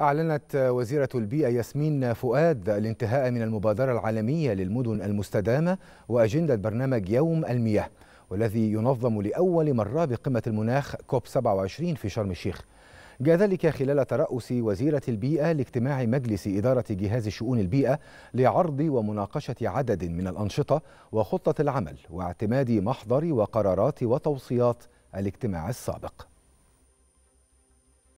أعلنت وزيرة البيئة ياسمين فؤاد الانتهاء من المبادرة العالمية للمدن المستدامة وأجندة برنامج يوم المياه والذي ينظم لأول مرة بقمة المناخ كوب 27 في شرم الشيخ جاء ذلك خلال ترأس وزيرة البيئة لاجتماع مجلس إدارة جهاز شؤون البيئة لعرض ومناقشة عدد من الأنشطة وخطة العمل واعتماد محضر وقرارات وتوصيات الاجتماع السابق